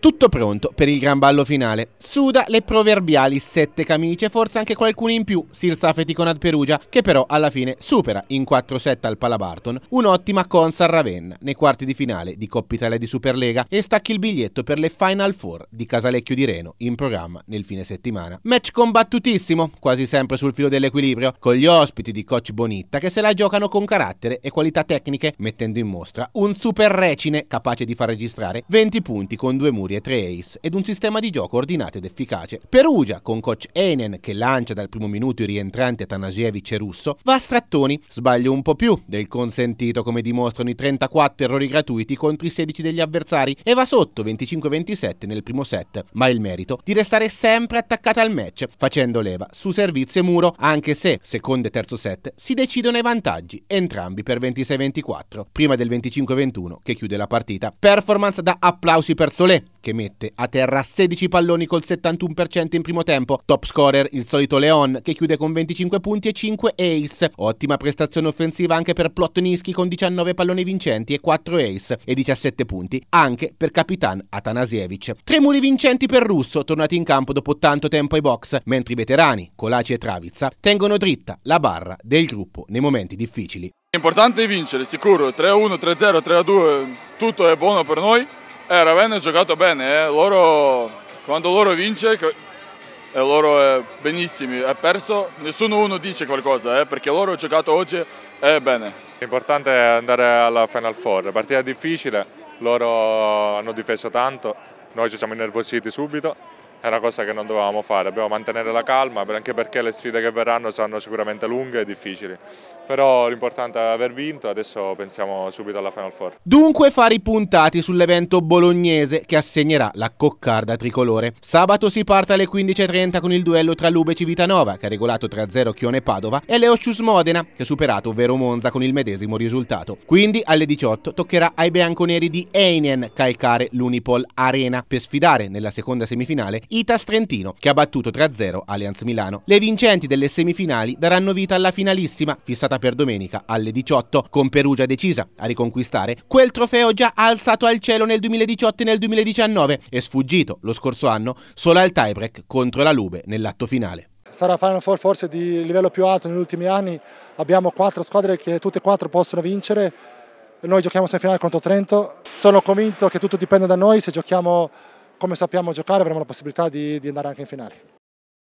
Tutto pronto per il gran ballo finale. Suda le proverbiali sette camicie, forse anche qualcuno in più, Sir Safety con Ad Perugia, che però alla fine supera in 4-7 al Palabarton un'ottima Consar Ravenna nei quarti di finale di Coppa Italia di Superlega e stacchi il biglietto per le Final Four di Casalecchio di Reno in programma nel fine settimana. Match combattutissimo, quasi sempre sul filo dell'equilibrio, con gli ospiti di Coach Bonitta che se la giocano con carattere e qualità tecniche, mettendo in mostra un super recine capace di far registrare 20 punti con due muri Furie, 3 ace ed un sistema di gioco ordinato ed efficace. Perugia, con coach Enen che lancia dal primo minuto i rientranti Atanasievic e Russo, va a strattoni, sbaglio un po' più del consentito come dimostrano i 34 errori gratuiti contro i 16 degli avversari e va sotto 25-27 nel primo set, ma il merito di restare sempre attaccata al match, facendo leva su servizio e muro, anche se, secondo e terzo set, si decidono i vantaggi, entrambi per 26-24, prima del 25-21 che chiude la partita. Performance da applausi per Solé, che mette a terra 16 palloni col 71% in primo tempo. Top scorer il solito Leon che chiude con 25 punti e 5 ace. Ottima prestazione offensiva anche per Plotnischi con 19 palloni vincenti e 4 ace e 17 punti anche per Capitan Atanasievich. Tre muri vincenti per Russo tornati in campo dopo tanto tempo ai box, mentre i veterani Colaci e Travizza tengono dritta la barra del gruppo nei momenti difficili. È importante vincere, sicuro, 3-1, 3-0, 3-2, tutto è buono per noi. Eh, Ravenna ha giocato bene, eh. loro, quando loro vince eh, loro è eh, benissimo, ha perso, nessuno uno dice qualcosa eh, perché loro hanno giocato oggi eh, bene. L'importante è andare alla Final Four, partita difficile, loro hanno difeso tanto, noi ci siamo innervositi subito è una cosa che non dovevamo fare, dobbiamo mantenere la calma anche perché le sfide che verranno saranno sicuramente lunghe e difficili, però l'importante è aver vinto, adesso pensiamo subito alla Final Four. Dunque fare i puntati sull'evento bolognese che assegnerà la coccarda tricolore. Sabato si parte alle 15.30 con il duello tra Lube Civitanova, che ha regolato 3-0 Chione Padova, e Leo Modena, che ha superato Vero Monza con il medesimo risultato. Quindi alle 18 toccherà ai bianconeri di Einen calcare l'Unipol Arena per sfidare nella seconda semifinale Itas Trentino, che ha battuto 3-0 Allianz Milano. Le vincenti delle semifinali daranno vita alla finalissima, fissata per domenica alle 18, con Perugia decisa a riconquistare quel trofeo già alzato al cielo nel 2018 e nel 2019 e sfuggito lo scorso anno solo al tiebreak contro la Lube nell'atto finale. Sarà Final Four forse di livello più alto negli ultimi anni, abbiamo quattro squadre che tutte e quattro possono vincere, noi giochiamo semifinale contro Trento, sono convinto che tutto dipende da noi, se giochiamo come sappiamo giocare avremo la possibilità di, di andare anche in finale.